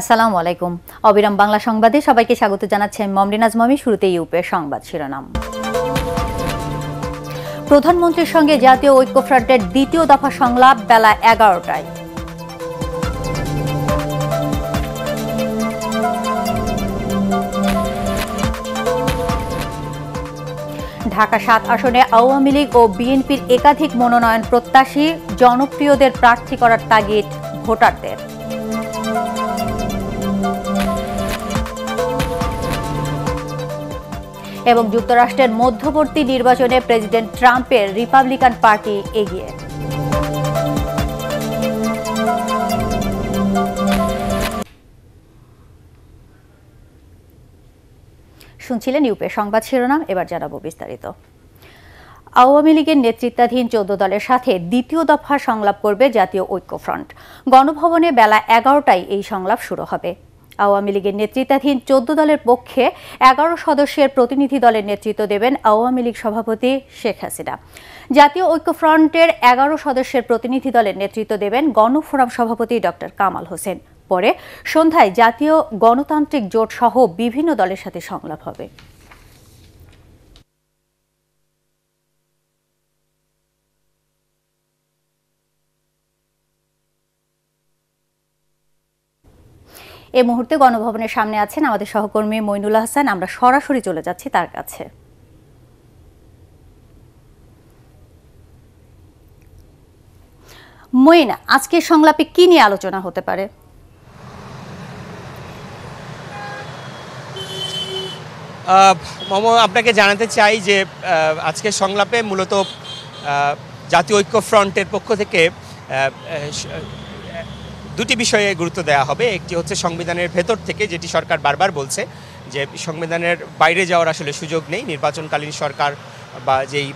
আসসালামু আলাইকুম অবিরাম বাংলা সংবাদে সবাইকে স্বাগত জানাচ্ছি আমি মমরিনাজ মমি শুরুতে ইউপের সংবাদ শিরোনাম প্রধানমন্ত্রীর সঙ্গে জাতীয় ঐক্যফ্রন্টের দ্বিতীয় দফা সংলাপ বেলা এগারোটায় ঢাকা সাত আসনে আওয়ামী লীগ ও বিএনপির একাধিক মনোনয়ন প্রত্যাশী জনপ্রিয়দের প্রার্থী করার তাগিদ ভোটারদের এবং যুক্তরাষ্ট্রের মধ্যবর্তী নির্বাচনে প্রেসিডেন্ট ট্রাম্পের রিপাবলিকান পার্টি এগিয়ে শুনছিলেন ইউপে সংবাদ শিরোনাম এবার জানাবো বিস্তারিত আওয়ামী লীগের নেতৃত্বাধীন চোদ্দ দলের সাথে দ্বিতীয় দফা সংলাপ করবে জাতীয় ঐক্যফ্রন্ট গণভবনে বেলা এগারোটায় এই সংলাপ শুরু হবে আওয়ামী লীগের নেতৃত্বাধীন চোদ্দ দলের পক্ষে এগারো সদস্যের প্রতিনিধি দলের নেতৃত্ব দেবেন আওয়ামী লীগ সভাপতি শেখ হাসিনা জাতীয় ঐক্যফ্রন্টের এগারো সদস্যের প্রতিনিধি দলের নেতৃত্ব দেবেন গণফোরাম সভাপতি ডক্টর কামাল হোসেন পরে সন্ধ্যায় জাতীয় গণতান্ত্রিক জোট সহ বিভিন্ন দলের সাথে সংলাপ হবে এ মুহূর্তে গণভবনের সামনে আছেন আমাদের সহকর্মী মইনুল হাসান আমরা সরাসরি চলে যাচ্ছি তার কাছে মইন আজকের সংলাপে কি নিয়ে আলোচনা হতে পারে আপনাকে জানাতে চাই যে আজকের সংলাপে মূলত জাতীয় ঐক্য ফ্রন্টের পক্ষ থেকে দুটি বিষয়ে গুরুত্ব দেওয়া হবে একটি হচ্ছে সংবিধানের ভেতর থেকে যেটি সরকার বারবার বলছে যে সংবিধানের বাইরে যাওয়ার আসলে সুযোগ নেই নির্বাচনকালীন সরকার বা যেই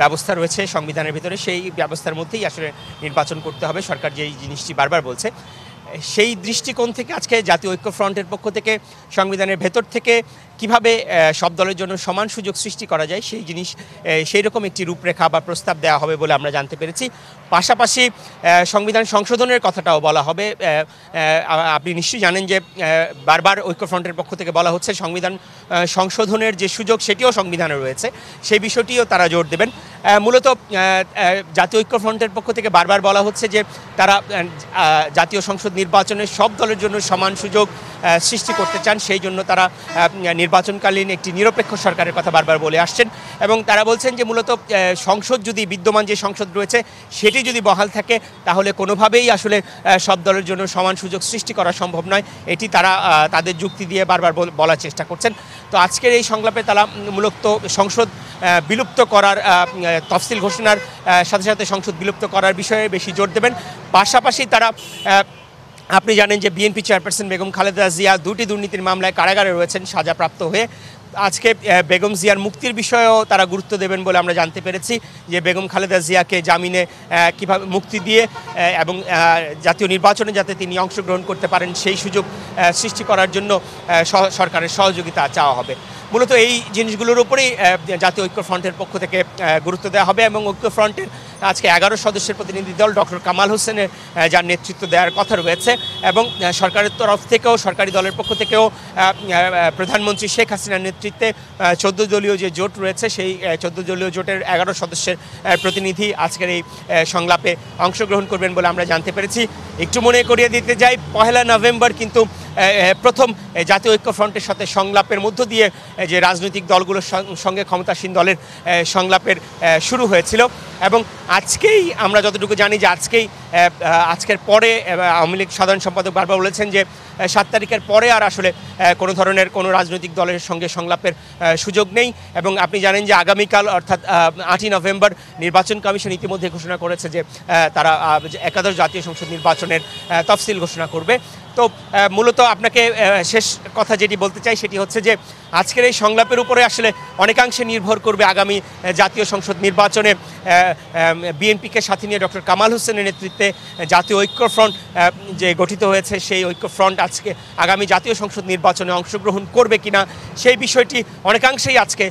ব্যবস্থা রয়েছে সংবিধানের ভিতরে সেই ব্যবস্থার মধ্যেই আসলে নির্বাচন করতে হবে সরকার যেই জিনিসটি বারবার বলছে সেই দৃষ্টিকোণ থেকে আজকে জাতীয় ঐক্যফ্রন্টের পক্ষ থেকে সংবিধানের ভেতর থেকে কিভাবে সব দলের জন্য সমান সুযোগ সৃষ্টি করা যায় সেই জিনিস সেই রকম একটি রূপরেখা বা প্রস্তাব দেওয়া হবে বলে আমরা জানতে পেরেছি পাশাপাশি সংবিধান সংশোধনের কথাটাও বলা হবে আপনি নিশ্চয়ই জানেন যে বারবার ঐক্যফ্রন্টের পক্ষ থেকে বলা হচ্ছে সংবিধান সংশোধনের যে সুযোগ সেটিও সংবিধানে রয়েছে সেই বিষয়টিও তারা জোর দেবেন মূলত জাতীয় ঐক্যফ্রন্টের পক্ষ থেকে বারবার বলা হচ্ছে যে তারা জাতীয় সংসদ নির্বাচনে সব দলের জন্য সমান সুযোগ সৃষ্টি করতে চান সেই জন্য তারা নির্বাচনকালীন একটি নিরপেক্ষ সরকারের কথা বারবার বলে আসছেন এবং তারা বলছেন যে মূলত সংসদ যদি বিদ্যমান যে সংসদ রয়েছে সেটি যদি বহাল থাকে তাহলে কোনোভাবেই আসলে সব দলের জন্য সমান সুযোগ সৃষ্টি করা সম্ভব নয় এটি তারা তাদের যুক্তি দিয়ে বারবার বলার চেষ্টা করছেন তো আজকের এই সংলাপে তারা মূলত সংসদ বিলুপ্ত করার তফসিল ঘোষণার সাথে সাথে সংসদ বিলুপ্ত করার বিষয়ে বেশি জোর দেবেন পাশাপাশি তারা আপনি জানেন যে বিএনপি চেয়ারপারসন বেগম খালেদা জিয়া দুটি দুর্নীতির মামলায় কারাগারে রয়েছেন সাজাপ্রাপ্ত হয়ে আজকে বেগম জিয়ার মুক্তির বিষয়েও তারা গুরুত্ব দেবেন বলে আমরা জানতে পেরেছি যে বেগম খালেদা জিয়াকে জামিনে কীভাবে মুক্তি দিয়ে এবং জাতীয় নির্বাচনে যাতে তিনি অংশগ্রহণ করতে পারেন সেই সুযোগ সৃষ্টি করার জন্য সরকারের সহযোগিতা চাওয়া হবে মূলত এই জিনিসগুলোর উপরেই জাতীয় ঐক্য ফ্রন্টের পক্ষ থেকে গুরুত্ব দেওয়া হবে এবং ঐক্য ফ্রন্টের আজকে এগারো সদস্যের প্রতিনিধি দল ডক্টর কামাল হোসেনের যার নেতৃত্ব দেওয়ার কথা রয়েছে এবং সরকারের তরফ থেকেও সরকারি দলের পক্ষ থেকেও প্রধানমন্ত্রী শেখ হাসিনার নেতৃত্বে চোদ্দ দলীয় যে জোট রয়েছে সেই চোদ্দ দলীয় জোটের এগারো সদস্যের প্রতিনিধি আজকের এই সংলাপে অংশগ্রহণ করবেন বলে আমরা জানতে পেরেছি একটু মনে করিয়ে দিতে যাই পহেলা নভেম্বর কিন্তু প্রথম জাতীয় ঐক্য ফ্রন্টের সাথে সংলাপের মধ্য দিয়ে যে রাজনৈতিক দলগুলোর সঙ্গে ক্ষমতাসীন দলের সংলাপের শুরু হয়েছিল এবং আজকেই আমরা যতটুকু জানি যে আজকেই আজকের পরে আওয়ামী লীগ সাধারণ সম্পাদক বারবার বলেছেন যে সাত তারিখের পরে আর আসলে কোনো ধরনের কোনো রাজনৈতিক দলের সঙ্গে সংলাপের সুযোগ নেই এবং আপনি জানেন যে আগামীকাল অর্থাৎ আটই নভেম্বর নির্বাচন কমিশন ইতিমধ্যে ঘোষণা করেছে যে তারা একাদশ জাতীয় সংসদ নির্বাচনের তফসিল ঘোষণা করবে তো মূলত আপনাকে শেষ কথা যেটি বলতে চাই সেটি হচ্ছে যে আজকের এই সংলাপের উপরে আসলে অনেকাংশে নির্ভর করবে আগামী জাতীয় সংসদ নির্বাচনে বিএনপিকে সাথে নিয়ে ডক্টর কামাল হোসেনের নেতৃত্বে জাতীয় ঐক্যফ্রন্ট যে গঠিত হয়েছে সেই ঐক্যফ্রন্ট আজকে আগামী জাতীয় সংসদ নির্বাচনে অংশগ্রহণ করবে কিনা সেই বিষয়টি অনেকাংশেই আজকে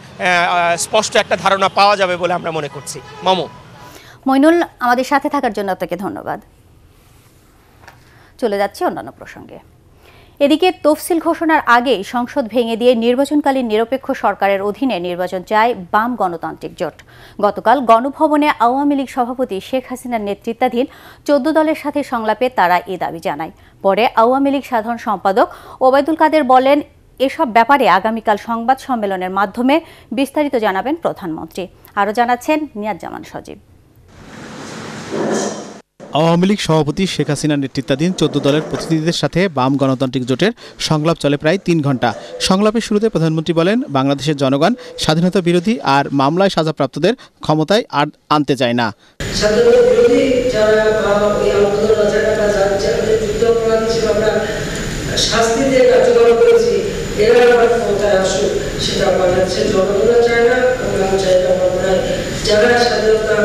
স্পষ্ট একটা ধারণা পাওয়া যাবে বলে আমরা মনে করছি মমো মইনুল আমাদের সাথে থাকার জন্য আপনাকে ধন্যবাদ চলে যাচ্ছে অন্যান্য প্রসঙ্গে এদিকে তফসিল ঘোষণার আগেই সংসদ ভেঙে দিয়ে নির্বাচনকালীন নিরপেক্ষ সরকারের অধীনে নির্বাচন চায় বাম গণতান্ত্রিক জোট গতকাল গণভবনে আওয়ামী লীগ সভাপতি শেখ হাসিনার নেতৃত্বাধীন চোদ্দ দলের সাথে সংলাপে তারা এ দাবি জানায় পরে আওয়ামী লীগ সাধারণ সম্পাদক ওবায়দুল কাদের বলেন এসব ব্যাপারে আগামীকাল সংবাদ সম্মেলনের মাধ্যমে বিস্তারিত জানাবেন প্রধানমন্ত্রী আরও জানাচ্ছেন নিয়াজ জামান সজীব আওয়ামী লীগ সভাপতি শেখ হাসিনার নেতৃত্বাধীন চোদ্দ দলের প্রতিনিধিদের সাথে বাম গণতান্ত্রিক জোটের সংলাপ চলে প্রায় তিন ঘন্টা সংলাপের শুরুতে প্রধানমন্ত্রী বলেন বাংলাদেশের জনগণ স্বাধীনতা বিরোধী আর মামলায় সাজাপ্রাপ্তদের ক্ষমতায় আর আনতে চায় না সেটা না চাই না আমরা যারা স্বাধীনতা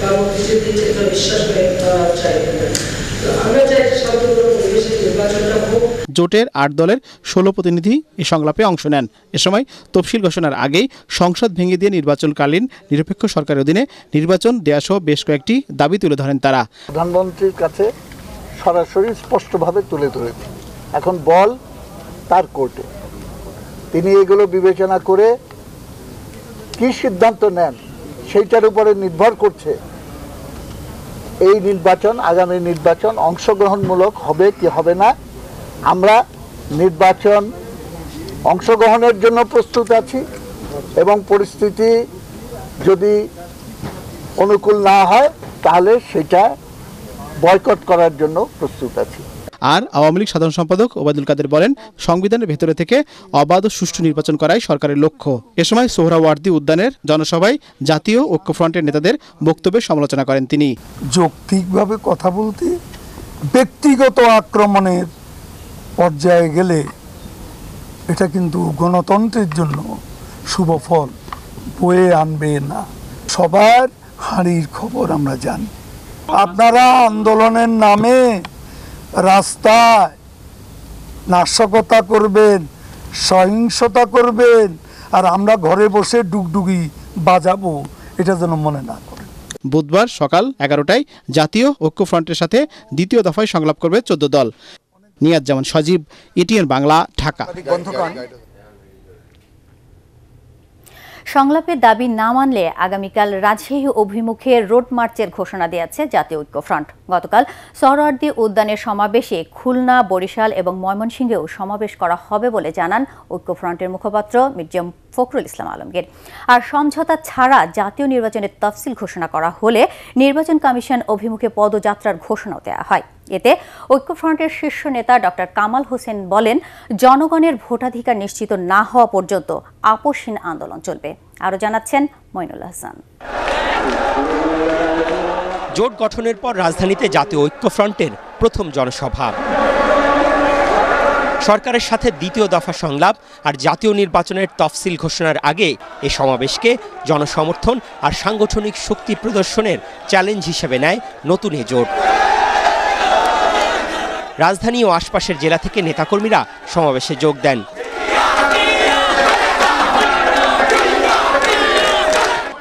বা মুক্তিযুদ্ধের ক্ষেত্রে বিশ্বাস করে তো আমরা চাই নির্বাচনটা হোক জোটের আট দলের ষোলো প্রতিনিধি এই সংলাপে অংশ নেন এ সময় তফসিল ঘোষণার আগেই সংসদ ভেঙে দিয়ে নির্বাচনকালীন নিরপেক্ষ সরকারের অধীনে নির্বাচন দেয়াসহ বেশ কয়েকটি দাবি তুলে ধরেন তারা প্রধানমন্ত্রীর কাছে সরাসরি স্পষ্টভাবে তুলে ধরেছে এখন বল তার কোর্টে তিনি এগুলো বিবেচনা করে কি সিদ্ধান্ত নেন সেইটার উপরে নির্ভর করছে এই নির্বাচন আগামী নির্বাচন অংশগ্রহণমূলক হবে কি হবে না আমরা নির্বাচন অংশগ্রহণের জন্য প্রস্তুত আছি এবং পরিস্থিতি যদি অনুকূল না হয় তাহলে সেটা বয়কট করার জন্য প্রস্তুত আছি আর আওয়ামী লীগ সাধারণ সম্পাদক ওবায়দুল কাদের বলেন সংবিধানের ভেতরে থেকে অবাধ ও সুষ্ঠু নির্বাচন করাই সরকারের লক্ষ্য এ সময় সোহরাওয়ার্দী উদ্যানের জনসভায় জাতীয় ঐক্যফ্রন্টের নেতাদের বক্তব্যের সমালোচনা করেন তিনি যৌক্তিকভাবে কথা বলতে ব্যক্তিগত আক্রমণের পর্যায়ে গেলে এটা কিন্তু গণতন্ত্রের জন্য শুভ ফল বয়ে আনবে না সবার হাঁড়ির খবর আমরা জানি আপনারা আন্দোলনের নামে রাস্তায় নাশকতা করবেন সহিংসতা করবেন আর আমরা ঘরে বসে ডুগডুগি বাজাবো এটা যেন মনে না করে বুধবার সকাল এগারোটায় জাতীয় ঐক্যফ্রন্টের সাথে দ্বিতীয় দফায় সংলাপ করবে চোদ্দ দল নিয়াজ যেমন সজীব ইটিএন বাংলা ঢাকা সংলাপের দাবি না মানলে আগামীকাল রাজশাহী অভিমুখে রোড মার্চের ঘোষণা দিয়েছে জাতীয় ঐক্যফ্রন্ট গতকাল সরওয়ার্দী উদ্যানের সমাবেশে খুলনা বরিশাল এবং ময়মনসিংহেও সমাবেশ করা হবে বলে জানান ঐক্যফ্রন্টের মুখপাত্র মির্জা ফখরুল ইসলাম আলমগীর আর সমঝোতা ছাড়া জাতীয় নির্বাচনের তফসিল ঘোষণা করা হলে নির্বাচন কমিশন অভিমুখে পদযাত্রার ঘোষণাও দেওয়া হয় এতে ঐক্যফ্রন্টের শীর্ষ নেতা ডক্টর কামাল হোসেন বলেন জনগণের ভোটাধিকার নিশ্চিত না হওয়া পর্যন্ত আপোষহীন আন্দোলন চলবে আরও জানাচ্ছেন মইনুল হাসান জোট গঠনের পর রাজধানীতে জাতীয় ঐক্যফ্রন্টের প্রথম জনসভা সরকারের সাথে দ্বিতীয় দফা সংলাপ আর জাতীয় নির্বাচনের তফসিল ঘোষণার আগে এ সমাবেশকে জনসমর্থন আর সাংগঠনিক শক্তি প্রদর্শনের চ্যালেঞ্জ হিসেবে নেয় নতুন এ জোট রাজধানী ও আশপাশের জেলা থেকে নেতাকর্মীরা সমাবেশে যোগ দেন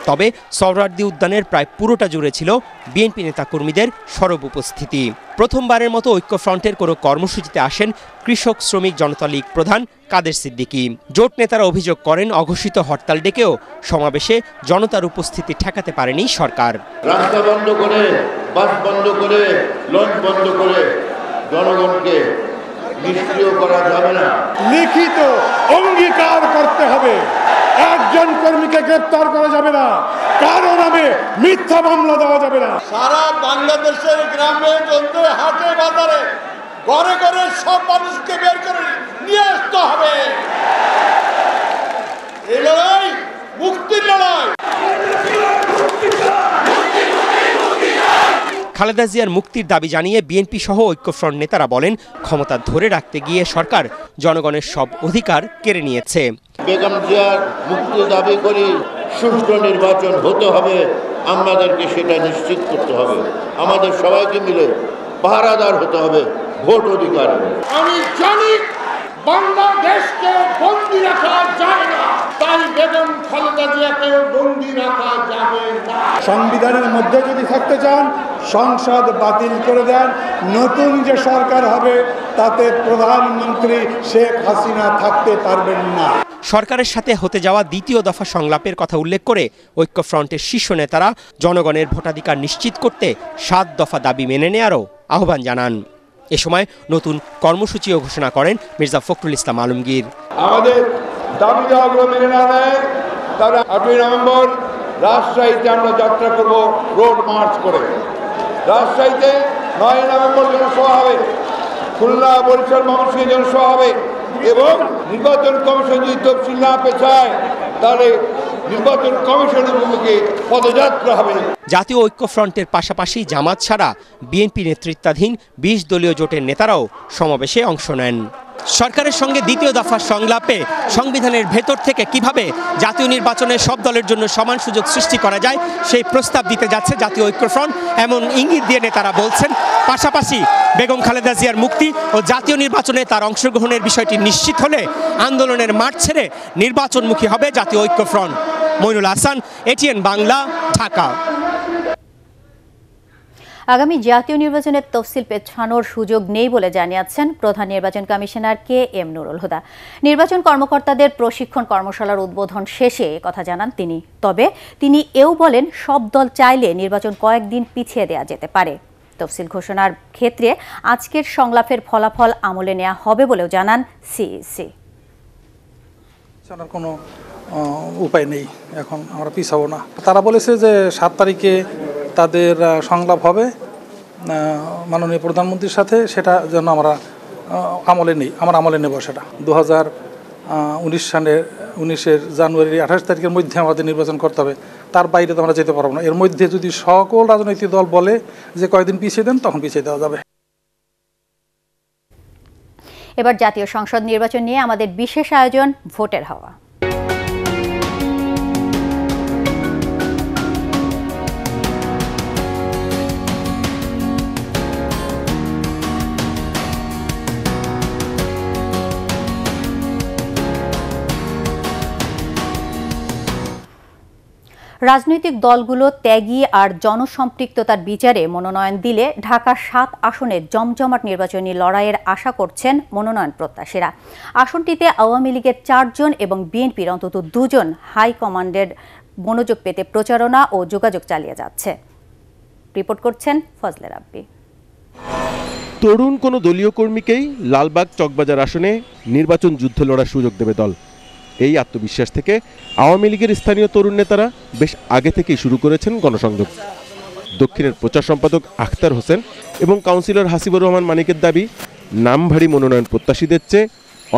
তবে সরওয়ার্দী উদ্যানের প্রায় পুরোটা জুড়ে ছিল বিএনপি নেতাকর্মীদের সরব উপস্থিতি প্রথমবারের মতো ঐক্য ফ্রন্টের কোনো কর্মসূচিতে আসেন কৃষক শ্রমিক জনতা লীগ প্রধান কাদের সিদ্দিকি জোট নেতারা অভিযোগ করেন অঘোষিত হরতাল ডেকেও সমাবেশে জনতার উপস্থিতি ঠেকাতে পারেনি সরকার রাস্তা বন্ধ করে বাস বন্ধ করে লঞ্চ বন্ধ করে জনগণকে নিষ্ক্রিয় করা যাবে না লিখিত অঙ্গীকার করতে হবে একজন কর্মীকে গ্রেপ্তার করা যাবে না কারো নামে মিথ্যা মামলা দেওয়া যাবে না সারা বাংলাদেশের গ্রামে গঞ্জে হাটে বাজারে ঘরে ঘরে সব মানুষকে বের করে নিয়ে আসতে হবে এই লড়াই মুক্তির লড়াই খালেদা জিয়ার মুক্তির দাবি জানিয়ে বিএনপি সহ ঐক্যফ্রন্ট নেতারা বলেন ক্ষমতা ধরে রাখতে গিয়ে সরকার জনগণের সব অধিকার কেড়ে নিয়েছে বেগম জিয়ার মুক্তি দাবি করি সুষ্ঠু নির্বাচন হতে হবে আমাদেরকে সেটা নিশ্চিত করতে হবে আমাদের সবাইকে মিলে পাহারাদার হতে হবে ভোট অধিকার আমি জানি বাংলাদেশকে বন্দি রাখা যায় না তাই বেগম সংবিধানের মধ্যে যদি থাকতে চান সংসদ বাতিল করে দেন নতুন যে সরকার হবে তাতে প্রধানমন্ত্রী শেখ হাসিনা থাকতে পারবেন না সরকারের সাথে হতে যাওয়া দ্বিতীয় দফা সংলাপের কথা উল্লেখ করে ঐক্যফ্রন্টের শীর্ষ নেতারা জনগণের ভোটাধিকার নিশ্চিত করতে সাত দফা দাবি মেনে নেয়ারও আহ্বান জানান এ সময় নতুন কর্মসূচিও ঘোষণা করেন মির্জা ফখরুল ইসলাম আলমগীর আমাদের দাবি মেনে না নেয় তাহলে আটই নভেম্বর রাজশাহীতে আমরা যাত্রা করব রোড মার্চ করে রাজশাহীতে নয় নভেম্বর জনসভা হবে খুলনা বরিশাল মানুষকে জনসভা হবে এবং নির্বাচন কমিশন যদি তফসিল না পেছায় তাহলে নির্বাচন কমিশন মুখে পদযাত্রা হবে জাতীয় ঐক্যফ্রন্টের পাশাপাশি জামাত ছাড়া বিএনপি নেতৃত্বাধীন বিশ দলীয় জোটের নেতারাও সমাবেশে অংশ নেন সরকারের সঙ্গে দ্বিতীয় দফার সংলাপে সংবিধানের ভেতর থেকে কিভাবে জাতীয় নির্বাচনে সব দলের জন্য সমান সুযোগ সৃষ্টি করা যায় সেই প্রস্তাব দিতে যাচ্ছে জাতীয় ঐক্যফ্রন্ট এমন ইঙ্গিত দিয়ে নেতারা বলছেন পাশাপাশি বেগম খালেদা জিয়ার মুক্তি ও জাতীয় নির্বাচনে তার অংশগ্রহণের বিষয়টি নিশ্চিত হলে আন্দোলনের মাঠ ছেড়ে নির্বাচনমুখী হবে জাতীয় ঐক্যফ্রন্ট মইনুল হাসান এটিএন বাংলা ঢাকা আগামী জাতীয় নির্বাচনের তফসিল পেছানোর সুযোগ নেই বলে জানিয়েছেন প্রধান নির্বাচন commissioner K M Nurul Huda নির্বাচন কর্মকর্তাদের প্রশিক্ষণ কর্মশালার উদ্বোধন শেষে কথা জানান তিনি তবে তিনি এও বলেন সব দল চাইলে নির্বাচন কয়েকদিন পিছিয়ে দেওয়া যেতে পারে তফসিল ঘোষণার ক্ষেত্রে আজকের সংলাপের ফলাফল আমলে নেওয়া হবে বলেও জানান সিইসি কোনো উপায় নেই এখন আমরা পিছাবো না তারা বলেছে যে সাত তারিখে তাদের সংলাপ হবে মাননীয় প্রধানমন্ত্রীর সাথে সেটা যেন আমরা আমলে নেই আমার আমলে নেব সেটা দু হাজার উনিশ সালের উনিশের জানুয়ারি আঠাশ তারিখের মধ্যে আমাদের নির্বাচন করতে হবে তার বাইরে তো আমরা যেতে পারবো না এর মধ্যে যদি সকল রাজনৈতিক দল বলে যে কয়েকদিন পিছিয়ে দেন তখন পিছিয়ে দেওয়া যাবে এবার জাতীয় সংসদ নির্বাচন নিয়ে আমাদের বিশেষ আয়োজন ভোটের হওয়া রাজনৈতিক দলগুলো ত্যাগী আর জনসম্পৃক্ততার বিচারে মনোনয়ন দিলে ঢাকার সাত আসনের জমজমাট নির্বাচনী লড়াইয়ের আশা করছেন মনোনয়ন প্রত্যাশীরা আসনটিতে আওয়ামী লীগের চারজন এবং বিএনপির অন্তত দুজন হাইকমান্ডের মনোযোগ পেতে প্রচারণা ও যোগাযোগ চালিয়ে যাচ্ছে রিপোর্ট করছেন ফজলে রাব্বি তরুণ কোনো দলীয় কর্মীকেই লালবাগ চকবাজার আসনে নির্বাচন যুদ্ধ লড়ার সুযোগ দেবে দল এই আত্মবিশ্বাস থেকে আওয়ামী লীগের স্থানীয় তরুণ নেতারা বেশ আগে থেকেই শুরু করেছেন গণসংযোগ দক্ষিণের প্রচার সম্পাদক আখতার হোসেন এবং কাউন্সিলর হাসিবুর রহমান মানিকের দাবি নামভারী মনোনয়ন প্রত্যাশীদের চেয়ে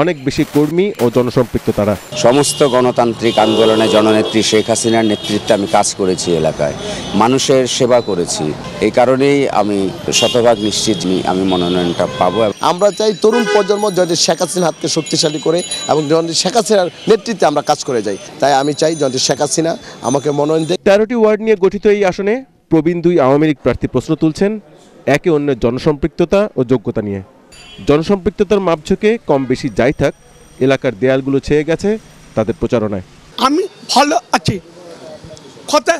অনেক বেশি কর্মী ও জনসম্পৃক্ত তারা সমস্ত গণতান্ত্রিক আন্দোলনে জননেত্রী শেখ হাসিনার নেতৃত্বে আমি কাজ করেছি এলাকায় মানুষের সেবা করেছি এই কারণেই আমি শতভাগ নিশ্চিত আমি মনোনয়নটা পাবো আমরা চাই তরুণ প্রজন্ম জনটি শেখ হাসিনার হাতকে শক্তিশালী করে এবং জনটি শেখ হাসিনার নেতৃত্বে আমরা কাজ করে যাই তাই আমি চাই জনটি শেখ হাসিনা আমাকে মনোনয়ন দেয় তেরোটি ওয়ার্ড নিয়ে গঠিত এই আসনে প্রবীণ দুই আওয়ামী লীগ প্রার্থী প্রশ্ন তুলছেন একে অন্যের জনসম্পৃক্ততা ও যোগ্যতা নিয়ে জনসম্পৃক্ততার মাপঝোঁকে কম বেশি যাই থাক এলাকার দেয়ালগুলো ছেয়ে গেছে তাদের প্রচারণায় আমি ভালো আছি কথা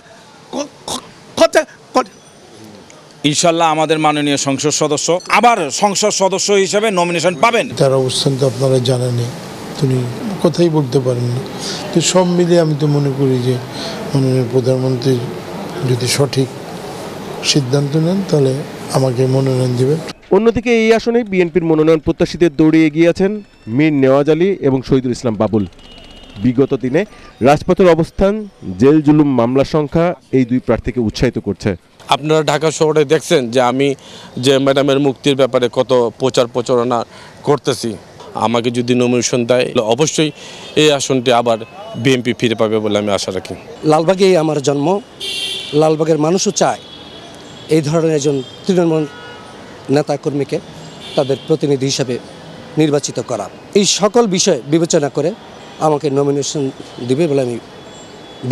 ইনশাল্লাহ আমাদের মাননীয় সংসদ সদস্য আবার সংসদ সদস্য হিসেবে নমিনেশন পাবেন তার অবস্থান তো আপনারা জানেনি তিনি কথাই বলতে পারেন না তো সব মিলিয়ে আমি তো মনে করি যে মাননীয় প্রধানমন্ত্রী যদি সঠিক সিদ্ধান্ত নেন তাহলে আমাকে মনোনয়ন দেবেন অন্যদিকে এই আসনে বিএনপির মনোনয়ন প্রত্যাশীদের দৌড়ে এগিয়ে আছেন মীর নেওয়াজ আলী এবং শহীদুল ইসলাম বাবুল বিগত দিনে রাজপথের অবস্থান জেল জুলুম মামলা সংখ্যা এই দুই প্রার্থীকে উৎসাহিত করছে আপনারা ঢাকা শহরে দেখছেন যে আমি যে ম্যাডামের মুক্তির ব্যাপারে কত প্রচার প্রচারণা করতেছি আমাকে যদি নমিনেশন দেয় অবশ্যই এই আসনটি আবার বিএনপি ফিরে পাবে বলে আমি আশা রাখি লালবাগেই আমার জন্ম লালবাগের মানুষও চায় এই ধরনের একজন তৃণমূল নেতাকর্মীকে তাদের প্রতিনিধি হিসাবে নির্বাচিত করা এই সকল বিষয় বিবেচনা করে আমাকে নমিনেশন দিবে বলে আমি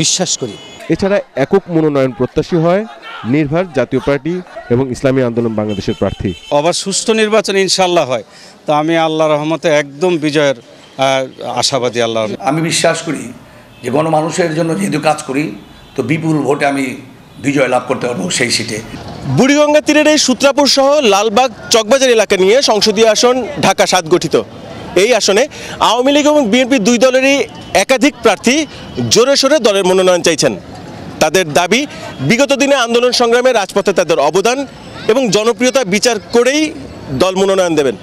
বিশ্বাস করি এছাড়া একক মনোনয়ন প্রত্যাশী হয় নির্ভর জাতীয় পার্টি এবং ইসলামী আন্দোলন বাংলাদেশের প্রার্থী আবার সুস্থ নির্বাচন ইনশাল্লাহ হয় তা আমি আল্লাহ রহমতে একদম বিজয়ের আশাবাদী আল্লাহ আমি বিশ্বাস করি যে মানুষের জন্য যেহেতু কাজ করি তো বিপুল ভোটে আমি বিজয় লাভ করতে পারবো সেই সিটে বুড়িগঙ্গা তীরের এই সূত্রাপুর সহ লালবাগ চকবাজার এলাকা নিয়ে সংসদীয় আসন ঢাকা সাত গঠিত এই আসনে আওয়ামী লীগ এবং বিএনপি দুই দলেরই একাধিক প্রার্থী জোরে সোরে দলের মনোনয়ন চাইছেন তাদের দাবি বিগত দিনে আন্দোলন সংগ্রামে রাজপথে তাদের অবদান এবং জনপ্রিয়তা বিচার করেই দল মনোনয়ন দেবেন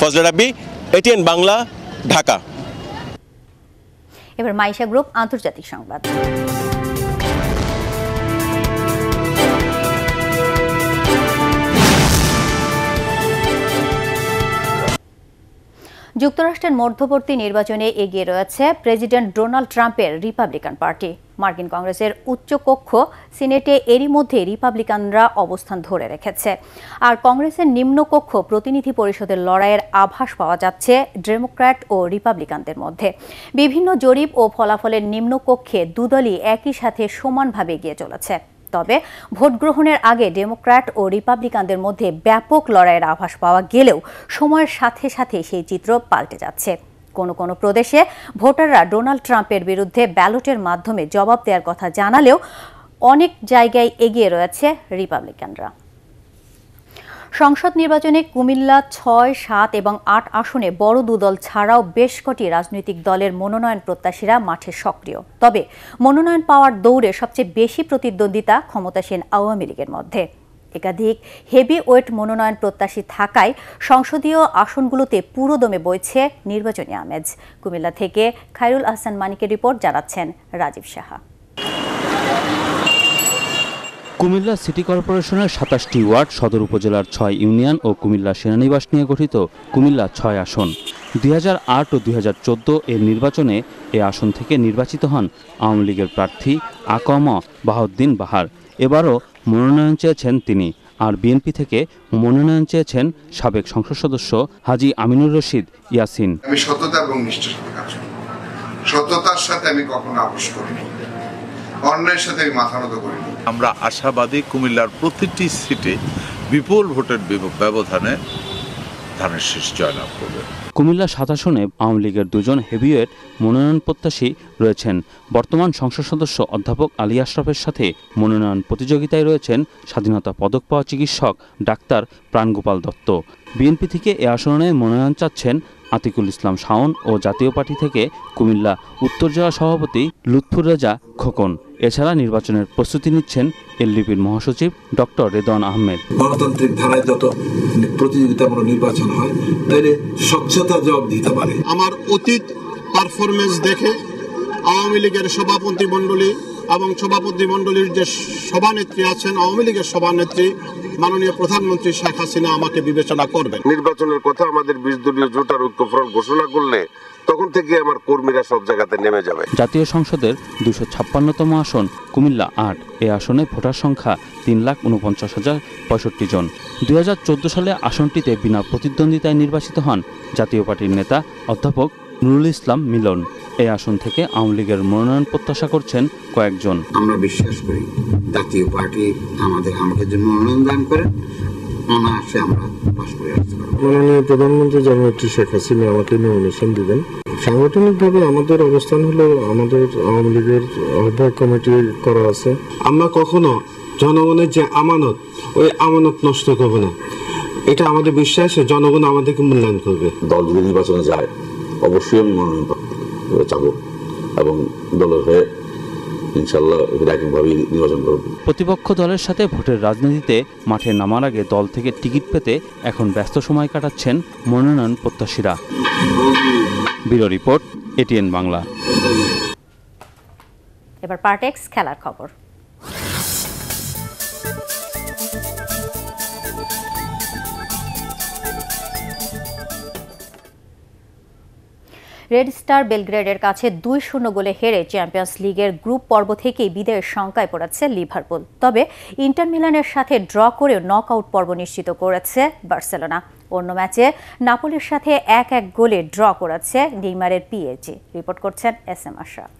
ফজলে রাব্বি এটিএন বাংলা ঢাকা এবার মাইশা গ্রুপ আন্তর্জাতিক সংবাদ যুক্তরাষ্ট্রের মধ্যবর্তী নির্বাচনে এগিয়ে রয়েছে প্রেসিডেন্ট ডোনাল্ড ট্রাম্পের রিপাবলিকান পার্টি মার্কিন কংগ্রেসের উচ্চ কক্ষ সিনেটে এরই মধ্যে রিপাবলিকানরা অবস্থান ধরে রেখেছে আর কংগ্রেসের নিম্নকক্ষ প্রতিনিধি পরিষদের লড়াইয়ের আভাস পাওয়া যাচ্ছে ডেমোক্র্যাট ও রিপাবলিকানদের মধ্যে বিভিন্ন জরিপ ও ফলাফলের নিম্নকক্ষে দুদলই একই সাথে সমানভাবে এগিয়ে চলেছে তবে ভোট গ্রহণের আগে ডেমোক্র্যাট ও রিপাবলিকানদের মধ্যে ব্যাপক লড়াইয়ের আভাস পাওয়া গেলেও সময়ের সাথে সাথে সেই চিত্র পাল্টে যাচ্ছে কোনো কোনো প্রদেশে ভোটাররা ডোনাল্ড ট্রাম্পের বিরুদ্ধে ব্যালটের মাধ্যমে জবাব দেওয়ার কথা জানালেও অনেক জায়গায় এগিয়ে রয়েছে রিপাবলিকানরা সংসদ নির্বাচনে কুমিল্লা ছয় সাত এবং আট আসনে বড় দুদল ছাড়াও বেশ কটি রাজনৈতিক দলের মনোনয়ন প্রত্যাশীরা মাঠে সক্রিয় তবে মনোনয়ন পাওয়ার দৌড়ে সবচেয়ে বেশি প্রতিদ্বন্দ্বিতা ক্ষমতাসীন আওয়ামী লীগের মধ্যে একাধিক হেভি ওয়েট মনোনয়ন প্রত্যাশী থাকায় সংসদীয় আসনগুলোতে পুরোদমে বইছে নির্বাচনী আমেজ কুমিল্লা থেকে খায়রুল আহসান মানিকের রিপোর্ট জানাচ্ছেন রাজীব সাহা কুমিল্লা সিটি কর্পোরেশনের সাতাশটি ওয়ার্ড সদর উপজেলার ছয় ইউনিয়ন ও কুমিল্লা সেনানিবাস নিয়ে গঠিত কুমিল্লা ছয় আসন দুই ও দুই এর নির্বাচনে এ আসন থেকে নির্বাচিত হন আওয়ামী লীগের প্রার্থী আকম বাহাউদ্দিন বাহার এবারও মনোনয়ন চেয়েছেন তিনি আর বিএনপি থেকে মনোনয়ন চেয়েছেন সাবেক সংসদ সদস্য হাজি আমিনুর রশিদ ইয়াসিন আমি সততা এবং নিষ্ঠার সততার সাথে আমি কখনো আপোষ করিনি অন্যায়ের সাথে আমি মাথা করি আমরা আশাবাদী কুমিল্লার প্রতিটি সিটে বিপুল ভোটের ব্যবধানে ধানের শেষ জয়লাভ করবে কুমিল্লা সাত আওয়ামী লীগের দুজন হেভিওয়েট মনোনয়ন প্রত্যাশী রয়েছেন বর্তমান সংসদ সদস্য অধ্যাপক আলী আশরাফের সাথে মনোনয়ন প্রতিযোগিতায় রয়েছেন স্বাধীনতা পদক পাওয়া চিকিৎসক ডাক্তার প্রাণগোপাল দত্ত বিএনপি থেকে এ আসনে মনোনয়ন চাচ্ছেন আতিকুল ইসলাম শাওন ও জাতীয় পার্টি থেকে কুমিল্লা উত্তর জেলা সভাপতি লুৎফুর রাজা খোকন এছাড়া নির্বাচনের প্রস্তুতি নিচ্ছেন এলডিপির মহাসচিব ডক্টর রেদন আহমেদ গণতান্ত্রিক ধারায় যত প্রতিযোগিতামূলক নির্বাচন হয় তাহলে স্বচ্ছতা জবাব দিতে পারে আমার অতীত পারফরমেন্স দেখে আওয়ামী লীগের সভাপতি মণ্ডলী এবং সভাপতি মণ্ডলীর যে সভানেত্রী আছেন আওয়ামী লীগের সভানেত্রী মাননীয় প্রধানমন্ত্রী শেখ হাসিনা আমাকে বিবেচনা করবেন নির্বাচনের কথা আমাদের বিশ দলীয় জোটার ঐক্যফ্রন্ট ঘোষণা করলে তখন থেকে আমার কর্মীরা সব জায়গাতে নেমে যাবে জাতীয় সংসদের দুশো ছাপ্পান্নতম আসন কুমিল্লা আট এ আসনে ভোটার সংখ্যা তিন লাখ উনপঞ্চাশ হাজার পঁয়ষট্টি জন দুই সালে আসনটিতে বিনা প্রতিদ্বন্দ্বিতায় নির্বাচিত হন জাতীয় পার্টির নেতা অধ্যাপক নুরুল ইসলাম মিলন এই আসন থেকে আওয়ামী লীগের মনোনয়ন প্রত্যাশা করছেন কয়েকজন আমরা বিশ্বাস করি জাতীয় পার্টি আমাদের আমাকে যে মনোনয়ন দান করেন অনায়াসে আমরা পাশ করে আসতে মাননীয় প্রধানমন্ত্রী জননেত্রী শেখ হাসিনা আমাকে নমিনেশন দিবেন সাংগঠনিকভাবে আমাদের অবস্থান হলো আমাদের আওয়ামী লীগের আহ্বায়ক কমিটি করা আছে আমরা কখনো জনগণের যে আমানত ওই আমানত নষ্ট করবো না এটা আমাদের বিশ্বাস জনগণ আমাদেরকে মূল্যায়ন করবে দলগুলো নির্বাচনে যায় অবশ্যই আমি পত্র চাব এবং দলের হয়ে নির্বাচন করব প্রতিপক্ষ দলের সাথে ভোটের রাজনীতিতে মাঠে নামার আগে দল থেকে টিকিট পেতে এখন ব্যস্ত সময় কাটাচ্ছেন মনোনয়ন প্রত্যাশীরা ব্যুরো রিপোর্ট এটিএন বাংলা এবার পার্টেক্স খেলার খবর রেড স্টার বেলগ্রেডের কাছে দুই শূন্য গোলে হেরে চ্যাম্পিয়ন্স লিগের গ্রুপ পর্ব থেকেই বিদায়ের শঙ্কায় পড়াচ্ছে লিভারপুল তবে ইন্টার মিলানের সাথে ড্র করেও নক আউট পর্ব নিশ্চিত করেছে বার্সেলোনা অন্য ম্যাচে নাপোলির সাথে এক এক গোলে ড্র করাচ্ছে নেইমারের পিএজি রিপোর্ট করছেন এস এম আশরাফ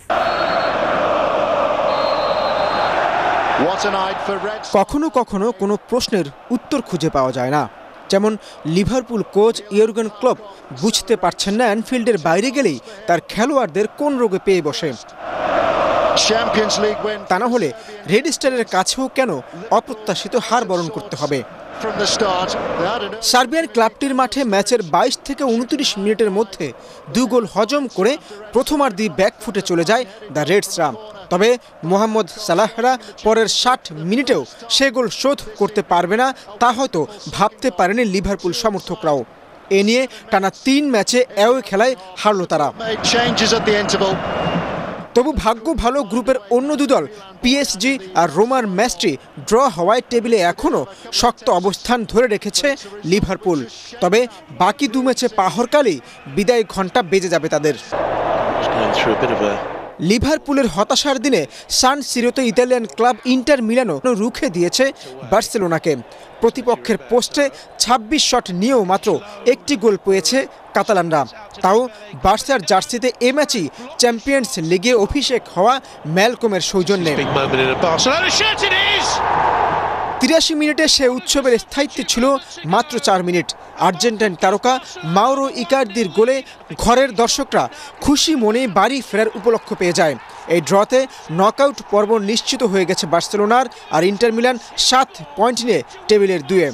কখনো কখনো কোনো প্রশ্নের উত্তর খুঁজে পাওয়া যায় না যেমন লিভারপুল কোচ ইয়র্গন ক্লব বুঝতে পারছেন না অ্যানফিল্ডের বাইরে গেলেই তার খেলোয়াড়দের কোন রোগে পেয়ে বসে তা না হলে রেড স্টারের কাছেও কেন অপ্রত্যাশিত হার বরণ করতে হবে সার্বিয়ার ক্লাবটির মাঠে ম্যাচের বাইশ থেকে উনত্রিশ মিনিটের মধ্যে দু গোল হজম করে প্রথমার্ধি ব্যাকফুটে চলে যায় দ্য রেডসরা তবে মোহাম্মদ সালাহরা পরের ষাট মিনিটেও সে গোল শোধ করতে পারবে না তা হয়তো ভাবতে পারেনি লিভারপুল সমর্থকরাও এ নিয়ে টানা তিন ম্যাচে অ্যাওয়ে খেলায় হারল তারা তবু ভাগ্য ভালো গ্রুপের অন্য দুদল পিএসজি আর রোমার ম্যাচটি ড্র হওয়ায় টেবিলে এখনও শক্ত অবস্থান ধরে রেখেছে লিভারপুল তবে বাকি দু ম্যাচে পাহরকালেই বিদায় ঘন্টা বেজে যাবে তাদের লিভারপুলের হতাশার দিনে সান সিরোতে ইতালিয়ান ক্লাব ইন্টার মিলানো রুখে দিয়েছে বার্সেলোনাকে প্রতিপক্ষের পোস্টে ২৬ শট নিয়েও মাত্র একটি গোল পেয়েছে কাতালানরা তাও বার্সার জার্সিতে এ ম্যাচই চ্যাম্পিয়ন্স লিগে অভিষেক হওয়া ম্যালকমের সৌজন্যে তিরাশি মিনিটে সে উৎসবের স্থায়িত্বে ছিল মাত্র চার মিনিট আর্জেন্টাইন তারকা মাওরো ইকার্দির গোলে ঘরের দর্শকরা খুশি মনে বাড়ি ফেরার উপলক্ষ পেয়ে যায় এই ড্রতে নকআউট পর্ব নিশ্চিত হয়ে গেছে বার্সেলোনার আর ইন্টার মিলান সাত পয়েন্ট নিয়ে টেবিলের দুয়ে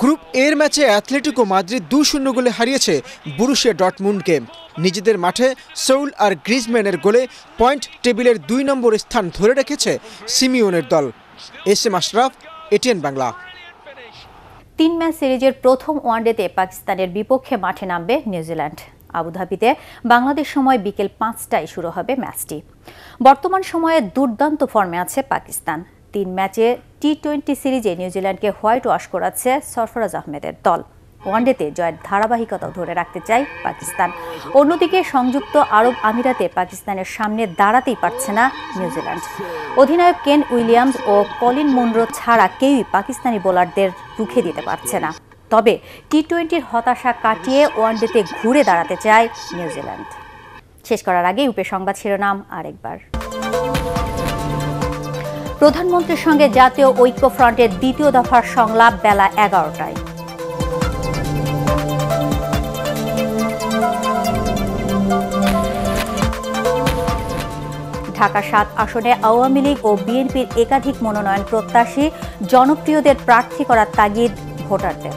গ্রুপ এর ম্যাচে অ্যাথলেটিকো মাদ্রিদ দু শূন্য গোলে হারিয়েছে বুরুশে ডটমুন্ডকে নিজেদের মাঠে সৌল আর গ্রিজম্যানের গোলে পয়েন্ট টেবিলের দুই নম্বর স্থান ধরে রেখেছে সিমিওনের দল S M Ashraf ATN Bangla তিন ম্যাচ সিরিজের প্রথম ওয়ানডেতে পাকিস্তানের বিপক্ষে মাঠে নামবে নিউজিল্যান্ড আবুধাবিতে বাংলাদেশ সময় বিকেল পাঁচটায় শুরু হবে ম্যাচটি বর্তমান সময়ে দুর্দান্ত ফর্মে আছে পাকিস্তান তিন ম্যাচে টি টোয়েন্টি সিরিজে নিউজিল্যান্ডকে হোয়াইট ওয়াশ করাচ্ছে সরফরাজ আহমেদের দল ওয়ানডেতে জয়ের ধারাবাহিকতা ধরে রাখতে চায় পাকিস্তান অন্যদিকে সংযুক্ত আরব আমিরাতে পাকিস্তানের সামনে দাঁড়াতেই পারছে না নিউজিল্যান্ড অধিনায়ক কেন উইলিয়ামস ও কলিন মুন্ড্রো ছাড়া কেউই পাকিস্তানি বোলারদের রুখে দিতে পারছে না তবে টি টোয়েন্টির হতাশা কাটিয়ে ওয়ানডেতে ঘুরে দাঁড়াতে চায় নিউজিল্যান্ড শেষ করার আগে উপে সংবাদ শিরোনাম আরেকবার প্রধানমন্ত্রীর সঙ্গে জাতীয় ঐক্যফ্রন্টের দ্বিতীয় দফার সংলাপ বেলা এগারোটায় ঢাকা সাত আসনে আওয়ামী লীগ ও বিএনপির একাধিক মনোনয়ন প্রত্যাশী জনপ্রিয়দের প্রার্থী করার তাগিদ ভোটারদের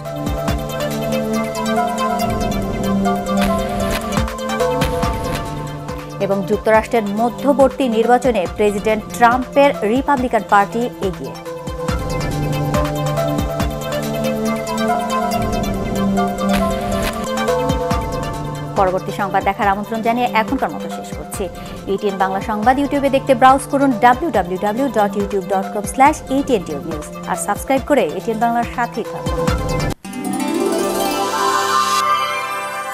এবং যুক্তরাষ্ট্রের মধ্যবর্তী নির্বাচনে প্রেসিডেন্ট ট্রাম্পের রিপাবলিকান পার্টি এগিয়ে পরবর্তী সংবাদ দেখার আমন্ত্রণ জানিয়ে এখনকার মতো শেষ করছি এটিএন বাংলা সংবাদ ইউটিউবে দেখতে ব্রাউজ করুন W W W dot YouTube dot com slash ATN news আর সাবস্ক্রাইব করে এটিএন বাংলার সাথেই থাকুন